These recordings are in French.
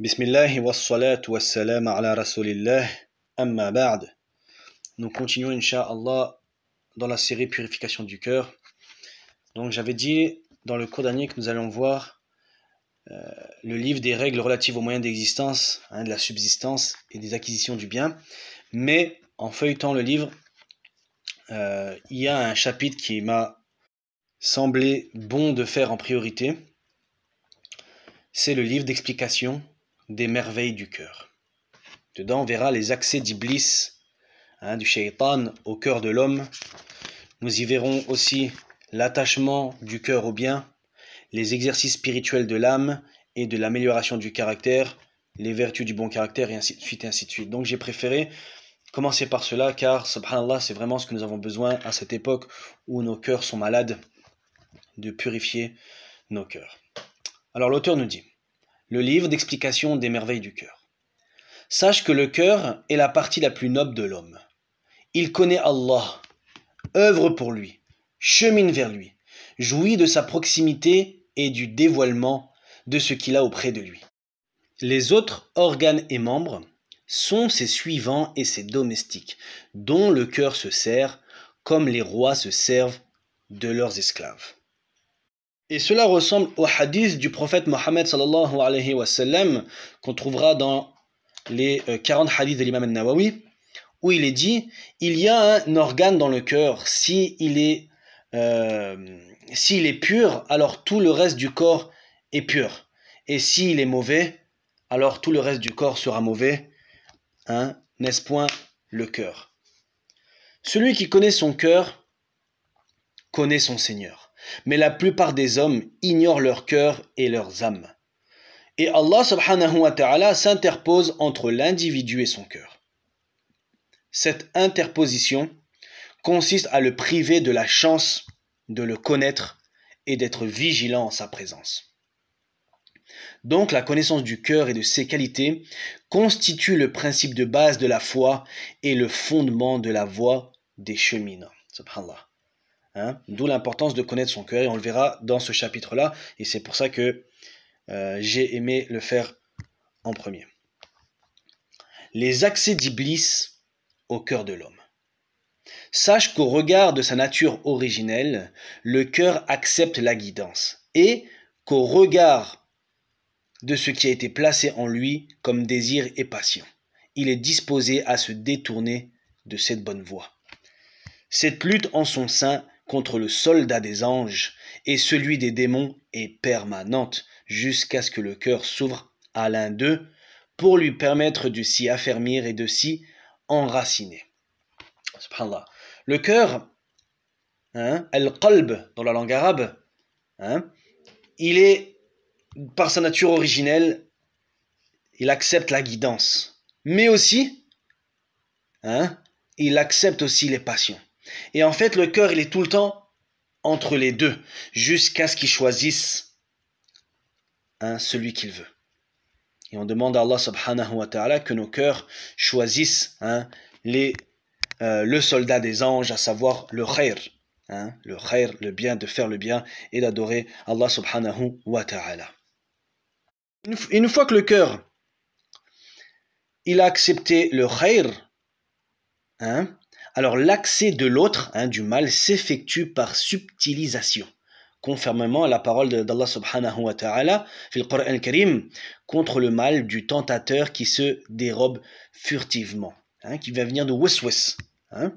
Bismillah wa salatu wa ala rasulillah amma ba'd. Nous continuons Inch'Allah dans la série Purification du cœur. Donc j'avais dit dans le cours dernier que nous allons voir euh, le livre des règles relatives aux moyens d'existence, hein, de la subsistance et des acquisitions du bien. Mais en feuilletant le livre, euh, il y a un chapitre qui m'a semblé bon de faire en priorité. C'est le livre d'explication des merveilles du cœur. Dedans, on verra les accès d'Iblis, hein, du shaitan au cœur de l'homme. Nous y verrons aussi l'attachement du cœur au bien, les exercices spirituels de l'âme et de l'amélioration du caractère, les vertus du bon caractère, et ainsi de suite, et ainsi de suite. Donc j'ai préféré commencer par cela, car, subhanallah, c'est vraiment ce que nous avons besoin à cette époque où nos cœurs sont malades, de purifier nos cœurs. Alors l'auteur nous dit, le livre d'explication des merveilles du cœur. Sache que le cœur est la partie la plus noble de l'homme. Il connaît Allah, œuvre pour lui, chemine vers lui, jouit de sa proximité et du dévoilement de ce qu'il a auprès de lui. Les autres organes et membres sont ses suivants et ses domestiques, dont le cœur se sert comme les rois se servent de leurs esclaves. Et cela ressemble au hadith du prophète Mohammed sallallahu alayhi wa sallam qu'on trouvera dans les 40 euh, hadiths de l'imam al-Nawawi où il est dit il y a un organe dans le cœur si il est euh, s'il est pur alors tout le reste du corps est pur et s'il est mauvais alors tout le reste du corps sera mauvais hein, n'est-ce point le cœur celui qui connaît son cœur connaît son Seigneur mais la plupart des hommes ignorent leur cœur et leurs âmes. Et Allah subhanahu wa ta'ala s'interpose entre l'individu et son cœur. Cette interposition consiste à le priver de la chance de le connaître et d'être vigilant en sa présence. Donc la connaissance du cœur et de ses qualités constitue le principe de base de la foi et le fondement de la voie des cheminants. Subhanallah. Hein, d'où l'importance de connaître son cœur, et on le verra dans ce chapitre-là, et c'est pour ça que euh, j'ai aimé le faire en premier. Les accès d'Iblis au cœur de l'homme. Sache qu'au regard de sa nature originelle, le cœur accepte la guidance, et qu'au regard de ce qui a été placé en lui comme désir et passion, il est disposé à se détourner de cette bonne voie. Cette lutte en son sein contre le soldat des anges, et celui des démons est permanente, jusqu'à ce que le cœur s'ouvre à l'un d'eux, pour lui permettre de s'y affermir et de s'y enraciner. Subhanallah. Le cœur, hein, al-qalb dans la langue arabe, hein, il est, par sa nature originelle, il accepte la guidance, mais aussi, hein, il accepte aussi les passions. Et en fait, le cœur, il est tout le temps entre les deux, jusqu'à ce qu'il choisisse celui qu'il veut. Et on demande à Allah subhanahu wa ta'ala que nos cœurs choisissent euh, le soldat des anges, à savoir le khair, hein, le khair, le bien, de faire le bien et d'adorer Allah subhanahu wa ta'ala. Une, fois que le cœur, il a accepté le khair, hein, alors l'accès de l'autre, hein, du mal, s'effectue par subtilisation, conformément à la parole d'Allah subhanahu wa ta'ala, le Coran karim contre le mal du tentateur qui se dérobe furtivement, hein, qui va venir de Wiswis. Hein.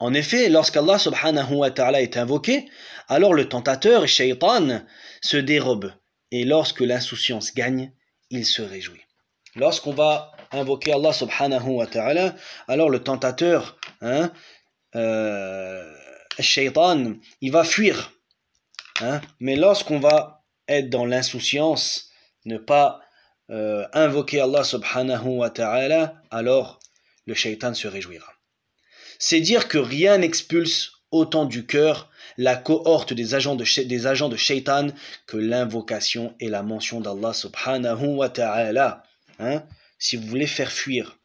En effet, lorsqu'Allah subhanahu wa ta'ala est invoqué, alors le tentateur, shaitan, se dérobe. Et lorsque l'insouciance gagne, il se réjouit. Lorsqu'on va invoquer Allah subhanahu wa ta'ala, alors le tentateur, hein, euh, shaitan, il va fuir. Hein? Mais lorsqu'on va être dans l'insouciance, ne pas euh, invoquer Allah subhanahu wa ta'ala, alors le shaitan se réjouira. C'est dire que rien n'expulse autant du cœur la cohorte des agents de, des agents de shaitan que l'invocation et la mention d'Allah subhanahu wa ta'ala. Hein si vous voulez faire fuir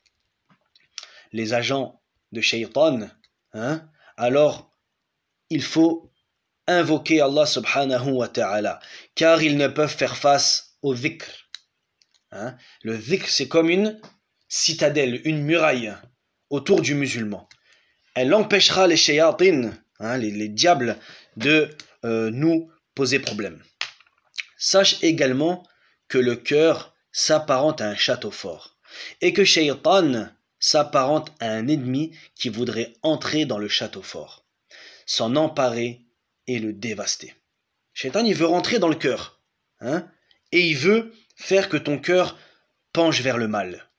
les agents de shaytan, hein, alors il faut invoquer Allah subhanahu wa ta'ala, car ils ne peuvent faire face au dhikr. Hein. Le dhikr, c'est comme une citadelle, une muraille autour du musulman. Elle empêchera les shayatin, hein, les, diables, de euh, nous poser problème. Sache également que le cœur s'apparente à un château fort, et que Shaitan s'apparente à un ennemi qui voudrait entrer dans le château fort, s'en emparer et le dévaster. Shaitan, il veut rentrer dans le cœur, hein, et il veut faire que ton cœur penche vers le mal.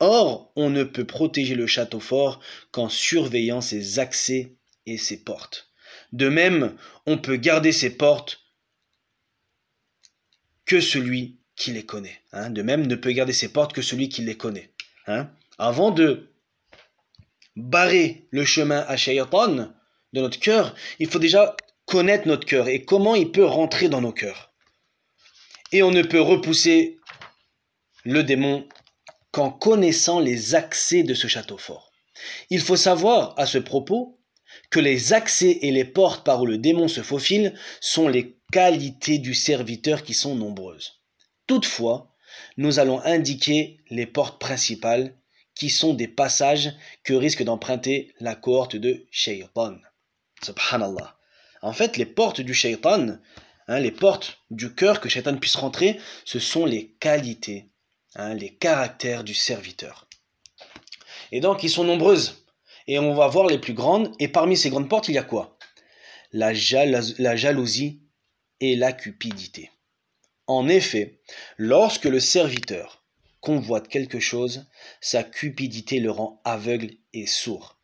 Or, on ne peut protéger le château fort qu'en surveillant ses accès et ses portes. De même, on peut garder ses portes que celui qui les connaît. Hein. De même, ne peut garder ses portes que celui qui les connaît. Hein. Avant de barrer le chemin à Shayatan de notre cœur, il faut déjà connaître notre cœur et comment il peut rentrer dans nos cœurs. Et on ne peut repousser le démon qu'en connaissant les accès de ce château fort. Il faut savoir à ce propos que les accès et les portes par où le démon se faufile sont les qualités du serviteur qui sont nombreuses. Toutefois, nous allons indiquer les portes principales qui sont des passages que risque d'emprunter la cohorte de Shaytan. Subhanallah. En fait, les portes du Shaytan, hein, les portes du cœur que Shaytan puisse rentrer, ce sont les qualités, hein, les caractères du serviteur. Et donc, ils sont nombreuses. Et on va voir les plus grandes. Et parmi ces grandes portes, il y a quoi la jalousie et la cupidité. En effet, lorsque le serviteur convoite quelque chose, sa cupidité le rend aveugle et sourd,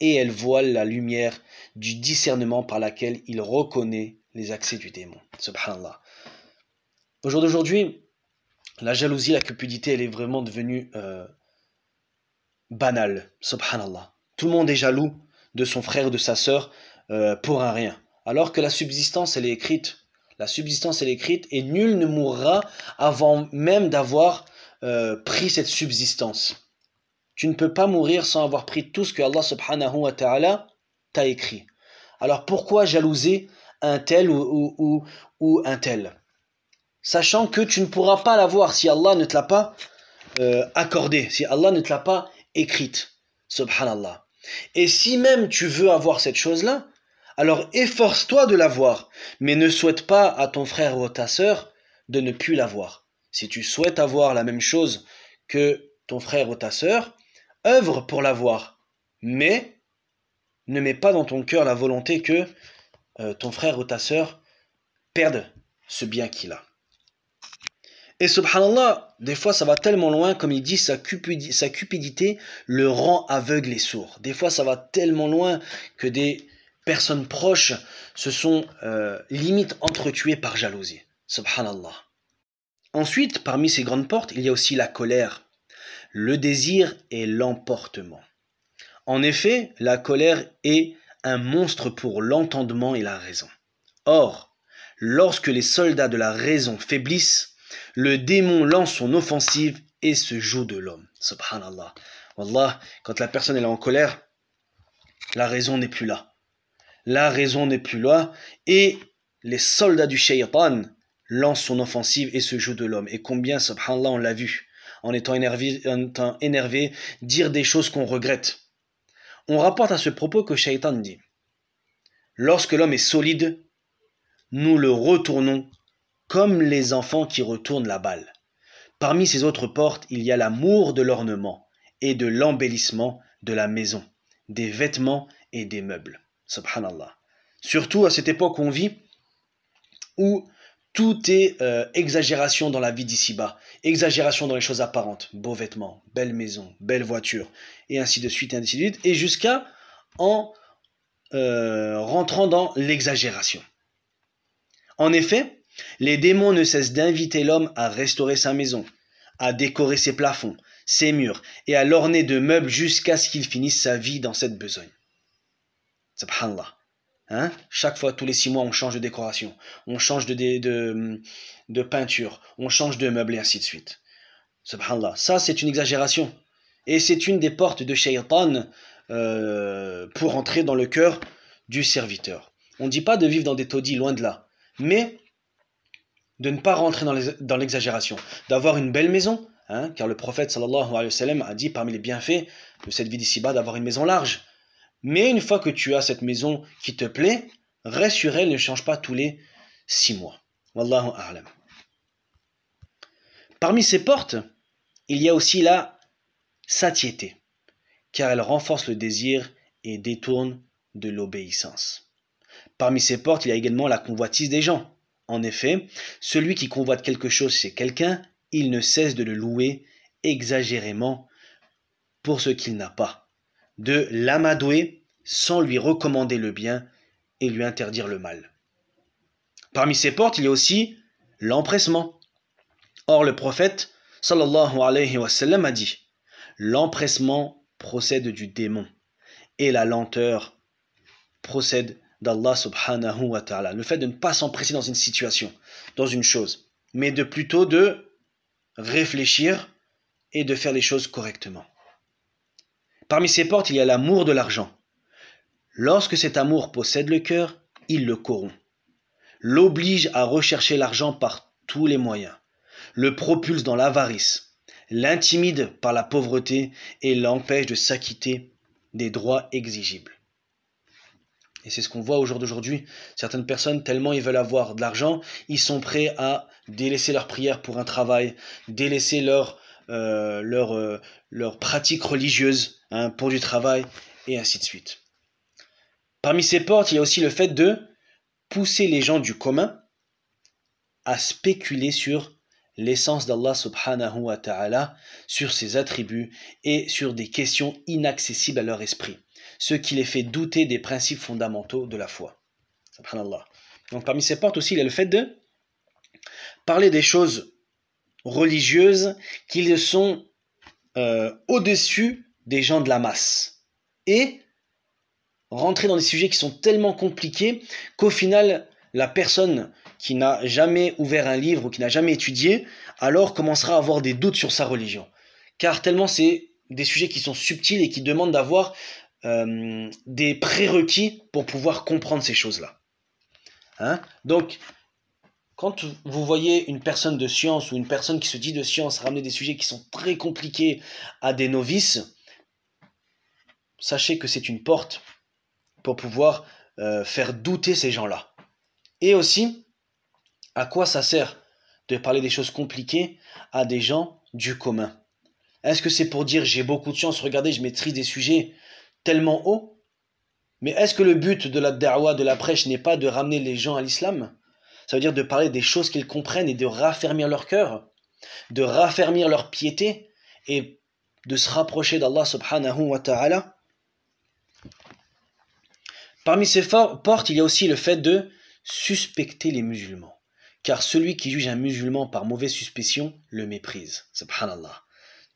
et elle voile la lumière du discernement par laquelle il reconnaît les accès du démon. Subhanallah. Au jour d'aujourd'hui, la jalousie, la cupidité, elle est vraiment devenue euh, banale. Subhanallah. Tout le monde est jaloux de son frère ou de sa sœur euh, pour un rien. Alors que la subsistance, elle est écrite la subsistance est écrite et nul ne mourra avant même d'avoir euh, pris cette subsistance. Tu ne peux pas mourir sans avoir pris tout ce que Allah subhanahu wa ta'ala t'a écrit. Alors pourquoi jalouser un tel ou, un tel Sachant que tu ne pourras pas l'avoir si Allah ne te l'a pas euh, accordé, si Allah ne te l'a pas écrite. Subhanallah. Et si même tu veux avoir cette chose-là, alors efforce-toi de l'avoir, mais ne souhaite pas à ton frère ou à ta sœur de ne plus l'avoir. Si tu souhaites avoir la même chose que ton frère ou ta sœur, œuvre pour l'avoir, mais ne mets pas dans ton cœur la volonté que euh, ton frère ou ta sœur perde ce bien qu'il a. Et subhanallah, des fois ça va tellement loin, comme il dit, sa, cupidité le rend aveugle et sourd. Des fois ça va tellement loin que des personnes proches se sont limites euh, limite entretuées par jalousie. Subhanallah. Ensuite, parmi ces grandes portes, il y a aussi la colère, le désir et l'emportement. En effet, la colère est un monstre pour l'entendement et la raison. Or, lorsque les soldats de la raison faiblissent, le démon lance son offensive et se joue de l'homme. Subhanallah. Wallah, quand la personne est en colère, la raison n'est plus là la raison n'est plus loin et les soldats du shaytan lancent son offensive et se jouent de l'homme. Et combien, subhanallah, on l'a vu, en étant énervé, en étant énervé dire des choses qu'on regrette. On rapporte à ce propos que shaytan dit Lorsque l'homme est solide, nous le retournons comme les enfants qui retournent la balle. Parmi ces autres portes, il y a l'amour de l'ornement et de l'embellissement de la maison, des vêtements et des meubles subhanallah. Surtout à cette époque où on vit, où tout est euh, exagération dans la vie d'ici-bas, exagération dans les choses apparentes, beaux vêtements, belles maisons, belles voitures, et ainsi de suite, et ainsi de suite, et jusqu'à en euh, rentrant dans l'exagération. En effet, les démons ne cessent d'inviter l'homme à restaurer sa maison, à décorer ses plafonds, ses murs, et à l'orner de meubles jusqu'à ce qu'il finisse sa vie dans cette besogne. Subhanallah. Hein Chaque fois, tous les six mois, on change de décoration, on change de, de, peinture, on change de meuble et ainsi de suite. Subhanallah. Ça, c'est une exagération. Et c'est une des portes de Shaytan euh, pour entrer dans le cœur du serviteur. On ne dit pas de vivre dans des taudis, loin de là. Mais de ne pas rentrer dans l'exagération, d'avoir une belle maison, hein, car le prophète sallallahu alayhi wa sallam a dit parmi les bienfaits de cette vie d'ici-bas d'avoir une maison large, mais une fois que tu as cette maison qui te plaît, reste sur elle, ne change pas tous les six mois. Wallahu a'lam. Parmi ces portes, il y a aussi la satiété, car elle renforce le désir et détourne de l'obéissance. Parmi ces portes, il y a également la convoitise des gens. En effet, celui qui convoite quelque chose chez quelqu'un, il ne cesse de le louer exagérément pour ce qu'il n'a pas de l'amadouer sans lui recommander le bien et lui interdire le mal. Parmi ces portes, il y a aussi l'empressement. Or, le prophète sallallahu alayhi wa a dit L'empressement procède du démon et la lenteur procède d'Allah subhanahu wa ta'ala. Le fait de ne pas s'empresser dans une situation, dans une chose, mais de plutôt de réfléchir et de faire les choses correctement. Parmi ces portes, il y a l'amour de l'argent. Lorsque cet amour possède le cœur, il le corrompt, l'oblige à rechercher l'argent par tous les moyens, le propulse dans l'avarice, l'intimide par la pauvreté et l'empêche de s'acquitter des droits exigibles. Et c'est ce qu'on voit au jour d'aujourd'hui. Certaines personnes, tellement ils veulent avoir de l'argent, ils sont prêts à délaisser leur prière pour un travail, délaisser leur euh, leur, euh, leur pratique religieuse hein, pour du travail, et ainsi de suite. Parmi ces portes, il y a aussi le fait de pousser les gens du commun à spéculer sur l'essence d'Allah subhanahu wa ta'ala, sur ses attributs et sur des questions inaccessibles à leur esprit, ce qui les fait douter des principes fondamentaux de la foi. Donc parmi ces portes aussi, il y a le fait de parler des choses religieuses qu'ils sont euh, au-dessus des gens de la masse. Et rentrer dans des sujets qui sont tellement compliqués qu'au final, la personne qui n'a jamais ouvert un livre ou qui n'a jamais étudié, alors commencera à avoir des doutes sur sa religion. Car tellement c'est des sujets qui sont subtils et qui demandent d'avoir euh, des prérequis pour pouvoir comprendre ces choses-là. Hein Donc, quand vous voyez une personne de science ou une personne qui se dit de science ramener des sujets qui sont très compliqués à des novices, sachez que c'est une porte pour pouvoir euh, faire douter ces gens-là. Et aussi, à quoi ça sert de parler des choses compliquées à des gens du commun Est-ce que c'est pour dire j'ai beaucoup de chance, regardez, je maîtrise des sujets tellement haut Mais est-ce que le but de la da'wah, de la prêche, n'est pas de ramener les gens à l'islam ça veut dire de parler des choses qu'ils comprennent et de raffermir leur cœur, de raffermir leur piété et de se rapprocher d'Allah subhanahu wa ta'ala. Parmi ces portes, il y a aussi le fait de suspecter les musulmans. Car celui qui juge un musulman par mauvaise suspicion le méprise. Subhanallah.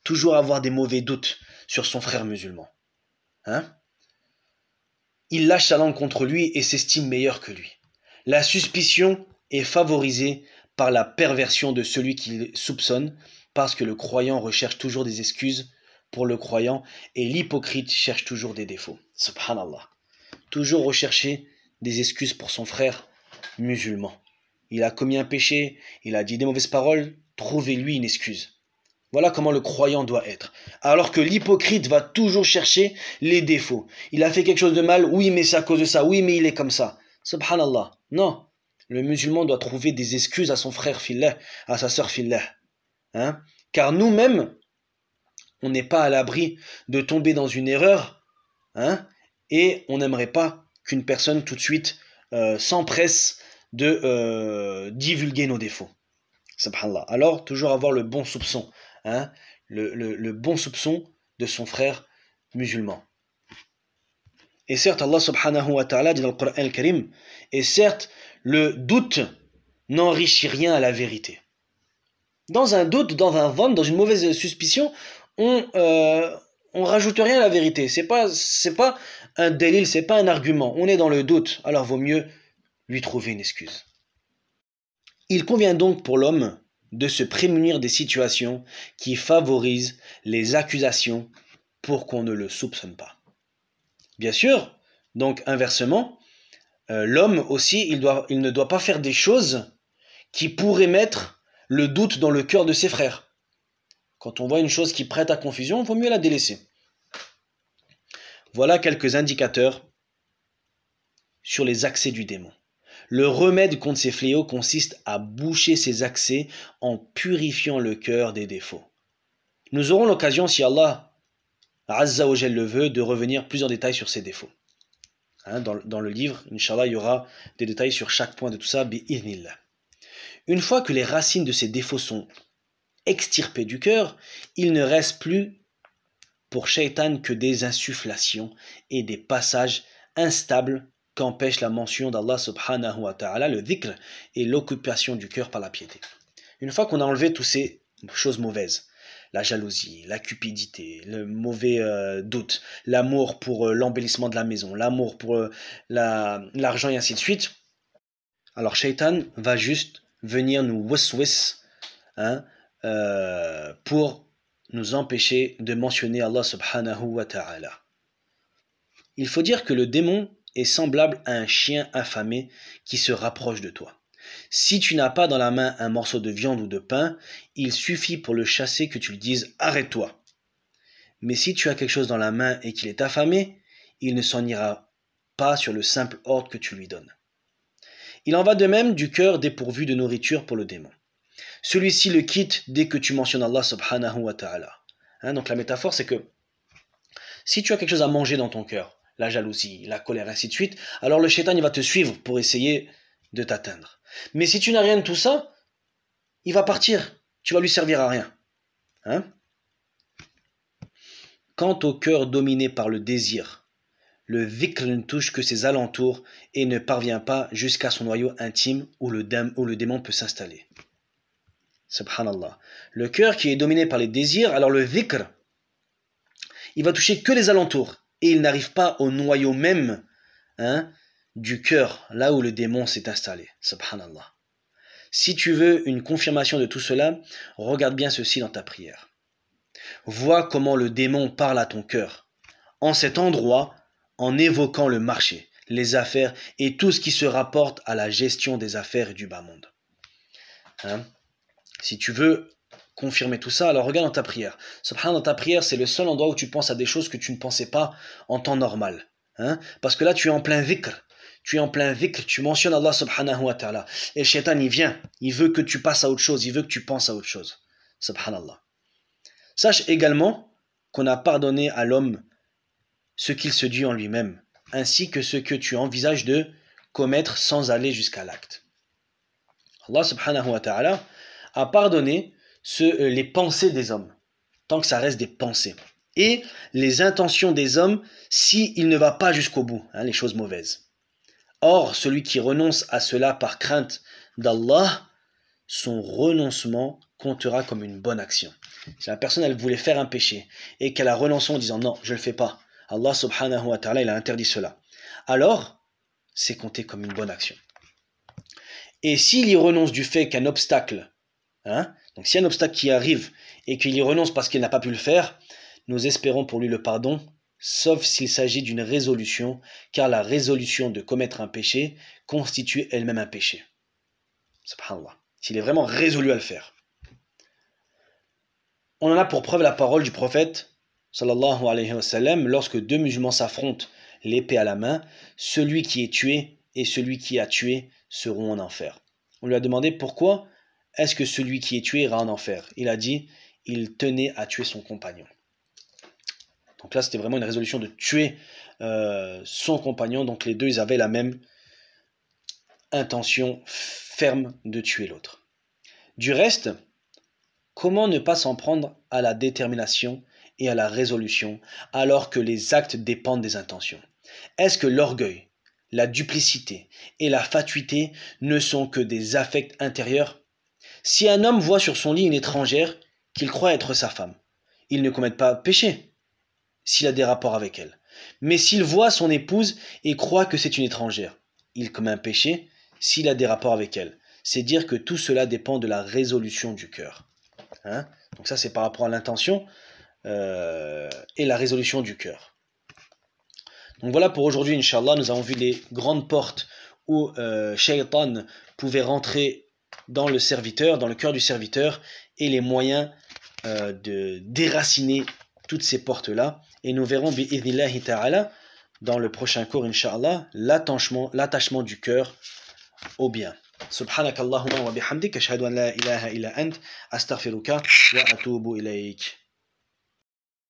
Toujours avoir des mauvais doutes sur son frère musulman. Hein Il lâche sa langue contre lui et s'estime meilleur que lui. La suspicion est favorisé par la perversion de celui qu'il soupçonne, parce que le croyant recherche toujours des excuses pour le croyant et l'hypocrite cherche toujours des défauts. Subhanallah. Toujours rechercher des excuses pour son frère musulman. Il a commis un péché, il a dit des mauvaises paroles, trouvez-lui une excuse. Voilà comment le croyant doit être. Alors que l'hypocrite va toujours chercher les défauts. Il a fait quelque chose de mal, oui mais c'est à cause de ça, oui mais il est comme ça. Subhanallah. Non, le musulman doit trouver des excuses à son frère fillah, à sa sœur fillah. Hein? Car nous-mêmes, on n'est pas à l'abri de tomber dans une erreur, hein? et on n'aimerait pas qu'une personne tout de suite euh, s'empresse de euh, divulguer nos défauts. Subhanallah. Alors, toujours avoir le bon soupçon, hein? le, bon soupçon de son frère musulman. Et certes, Allah subhanahu wa ta'ala dit dans le Coran karim et certes, le doute n'enrichit rien à la vérité. Dans un doute, dans un vent, dans une mauvaise suspicion, on, euh, ne rajoute rien à la vérité. C'est pas, c'est pas un ce c'est pas un argument. On est dans le doute, alors vaut mieux lui trouver une excuse. Il convient donc pour l'homme de se prémunir des situations qui favorisent les accusations pour qu'on ne le soupçonne pas. Bien sûr, donc inversement, euh, l'homme aussi, il, ne doit pas faire des choses qui pourraient mettre le doute dans le cœur de ses frères. Quand on voit une chose qui prête à confusion, il vaut mieux la délaisser. Voilà quelques indicateurs sur les accès du démon. Le remède contre ces fléaux consiste à boucher ces accès en purifiant le cœur des défauts. Nous aurons l'occasion, si Allah Azza le veut, de revenir plus en détail sur ces défauts. Hein, dans, le livre, Inch'Allah, il y aura des détails sur chaque point de tout ça, Une fois que les racines de ces défauts sont extirpées du cœur, il ne reste plus pour Shaitan que des insufflations et des passages instables qu'empêche la mention d'Allah subhanahu wa ta'ala, le dhikr et l'occupation du cœur par la piété. Une fois qu'on a enlevé toutes ces choses mauvaises, la jalousie, la cupidité, le mauvais euh, doute, l'amour pour euh, l'embellissement de la maison, l'amour pour euh, l'argent et ainsi de suite. Alors Shaitan va juste venir nous waswis hein, pour nous empêcher de mentionner Allah subhanahu wa ta'ala. Il faut dire que le démon est semblable à un chien affamé qui se rapproche de toi. Si tu n'as pas dans la main un morceau de viande ou de pain, il suffit pour le chasser que tu lui dises Arrête-toi. Mais si tu as quelque chose dans la main et qu'il est affamé, il ne s'en ira pas sur le simple ordre que tu lui donnes. Il en va de même du cœur dépourvu de nourriture pour le démon. Celui-ci le quitte dès que tu mentionnes Allah subhanahu wa ta'ala. Hein, donc la métaphore, c'est que si tu as quelque chose à manger dans ton cœur, la jalousie, la colère, ainsi de suite, alors le shaitan va te suivre pour essayer de t'atteindre. Mais si tu n'as rien de tout ça, il va partir. Tu vas lui servir à rien. Hein Quant au cœur dominé par le désir, le vikr ne touche que ses alentours et ne parvient pas jusqu'à son noyau intime où le, dame, ou le démon peut s'installer. Subhanallah. Le cœur qui est dominé par les désirs, alors le vikr, il va toucher que les alentours et il n'arrive pas au noyau même hein, du cœur, là où le démon s'est installé. Subhanallah. Si tu veux une confirmation de tout cela, regarde bien ceci dans ta prière. Vois comment le démon parle à ton cœur, en cet endroit, en évoquant le marché, les affaires et tout ce qui se rapporte à la gestion des affaires et du bas monde. Hein? si tu veux confirmer tout ça, alors regarde dans ta prière. Subhanallah, dans ta prière, c'est le seul endroit où tu penses à des choses que tu ne pensais pas en temps normal. Hein Parce que là, tu es en plein vikr, tu es en plein vikr, tu mentionnes Allah subhanahu wa ta'ala. Et le shaitan, il vient, il veut que tu passes à autre chose, il veut que tu penses à autre chose. Subhanallah. Sache également qu'on a pardonné à l'homme ce qu'il se dit en lui-même, ainsi que ce que tu envisages de commettre sans aller jusqu'à l'acte. Allah subhanahu wa ta'ala a pardonné euh, les pensées des hommes, tant que ça reste des pensées, et les intentions des hommes s'il ne va pas jusqu'au bout, hein, les choses mauvaises. Or, celui qui renonce à cela par crainte d'Allah, son renoncement comptera comme une bonne action. Si la personne elle voulait faire un péché et qu'elle a renoncé en disant non, je ne le fais pas, Allah subhanahu wa ta'ala a interdit cela, alors c'est compté comme une bonne action. Et s'il y renonce du fait qu'un obstacle, hein, donc s'il y a un obstacle qui arrive et qu'il y renonce parce qu'il n'a pas pu le faire, nous espérons pour lui le pardon sauf s'il s'agit d'une résolution, car la résolution de commettre un péché constitue elle-même un péché. Subhanallah. S'il est vraiment résolu à le faire. On en a pour preuve la parole du prophète, lorsque deux musulmans s'affrontent, l'épée à la main, celui qui est tué et celui qui a tué seront en enfer. On lui a demandé pourquoi est-ce que celui qui est tué ira en enfer Il a dit, il tenait à tuer son compagnon. Donc là, c'était vraiment une résolution de tuer euh, son compagnon. Donc les deux, ils avaient la même intention ferme de tuer l'autre. Du reste, comment ne pas s'en prendre à la détermination et à la résolution alors que les actes dépendent des intentions Est-ce que l'orgueil, la duplicité et la fatuité ne sont que des affects intérieurs Si un homme voit sur son lit une étrangère qu'il croit être sa femme, il ne commet pas péché s'il a des rapports avec elle. Mais s'il voit son épouse et croit que c'est une étrangère, il commet un péché s'il a des rapports avec elle. C'est dire que tout cela dépend de la résolution du cœur. Hein. Donc ça c'est par rapport à l'intention euh, et la résolution du cœur. Donc voilà pour aujourd'hui, Inch'Allah, nous avons vu les grandes portes où euh, Shaitan pouvait rentrer dans le serviteur, dans le cœur du serviteur, et les moyens euh, de déraciner toutes ces portes-là et nous verrons, bi'idhillahi ta'ala, dans le prochain cours, inshallah, l'attachement du cœur au bien. Subhanakallahumma wa bihamdik, ashhadu an la ilaha illa ant, astaghfiruka wa atubu ilayk.